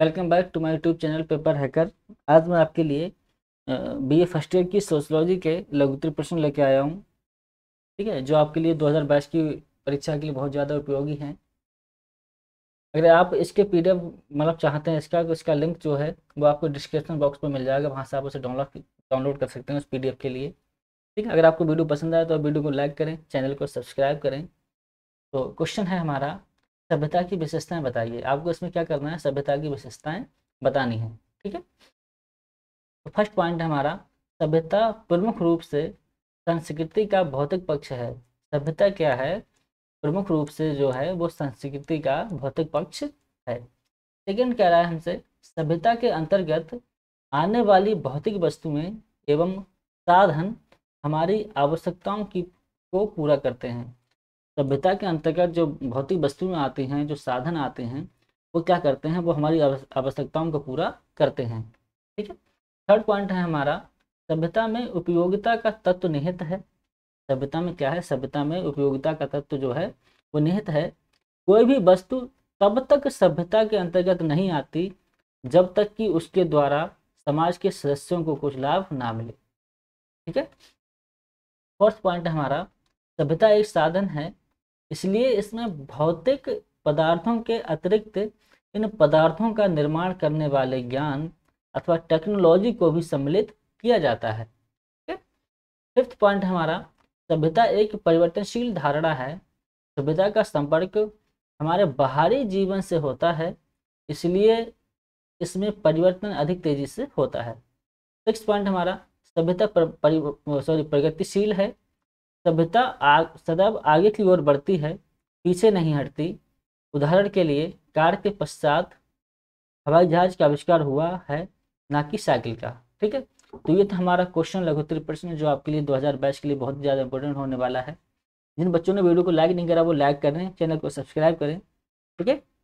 welcome back to my YouTube channel paper hacker आज मैं आपके लिए बीए फर्स्ट ईयर की सोशलॉजी के लघुतर प्रश्न लेके आया हूँ ठीक है जो आपके लिए 2022 की परीक्षा के लिए बहुत ज़्यादा उपयोगी हैं अगर आप इसके पीडीएफ मतलब चाहते हैं इसका इसका लिंक जो है वो आपको डिस्क्रिप्शन बॉक्स में मिल जाएगा वहाँ से आप उसे डाउनलोड डाउनलोड कर सकते हैं उस पी के लिए ठीक है अगर आपको वीडियो पसंद आए तो वीडियो को लाइक करें चैनल को सब्सक्राइब करें तो क्वेश्चन है हमारा सभ्यता की विशेषताएं बताइए आपको इसमें क्या करना है सभ्यता की विशेषताएं बतानी है ठीक है तो फर्स्ट पॉइंट हमारा सभ्यता प्रमुख रूप से संस्कृति का भौतिक पक्ष है सभ्यता क्या है प्रमुख रूप से जो है वो संस्कृति का भौतिक पक्ष है सेकेंड कह रहा है हमसे सभ्यता के अंतर्गत आने वाली भौतिक वस्तुएं एवं साधन हमारी आवश्यकताओं की को पूरा करते हैं सभ्यता के अंतर्गत जो भौतिक वस्तुएं आती हैं जो साधन आते हैं वो क्या करते हैं वो हमारी आवश्यकताओं को पूरा करते हैं ठीक है थर्ड पॉइंट है हमारा सभ्यता में उपयोगिता का तत्व निहित है सभ्यता में क्या है सभ्यता में उपयोगिता का तत्व जो है वो निहित है कोई भी वस्तु तब तक सभ्यता के अंतर्गत नहीं आती जब तक कि उसके द्वारा समाज के सदस्यों को कुछ लाभ ना मिले ठीक है फोर्थ पॉइंट हमारा सभ्यता एक साधन है इसलिए इसमें भौतिक पदार्थों के अतिरिक्त इन पदार्थों का निर्माण करने वाले ज्ञान अथवा टेक्नोलॉजी को भी सम्मिलित किया जाता है फिफ्थ पॉइंट हमारा सभ्यता एक परिवर्तनशील धारणा है सभ्यता का संपर्क हमारे बाहरी जीवन से होता है इसलिए इसमें परिवर्तन अधिक तेजी से होता है सिक्स पॉइंट हमारा सभ्यता सॉरी प्रगतिशील है सभ्यता आग सदैव आगे की ओर बढ़ती है पीछे नहीं हटती उदाहरण के लिए कार के पश्चात हवाई जहाज का आविष्कार हुआ है ना कि साइकिल का ठीक है तो ये था हमारा क्वेश्चन लघुत्तरी प्रश्न जो आपके लिए 2022 के लिए बहुत ज़्यादा इंपॉर्टेंट होने वाला है जिन बच्चों ने वीडियो को लाइक नहीं करा वो लाइक करें चैनल को सब्सक्राइब करें ठीक है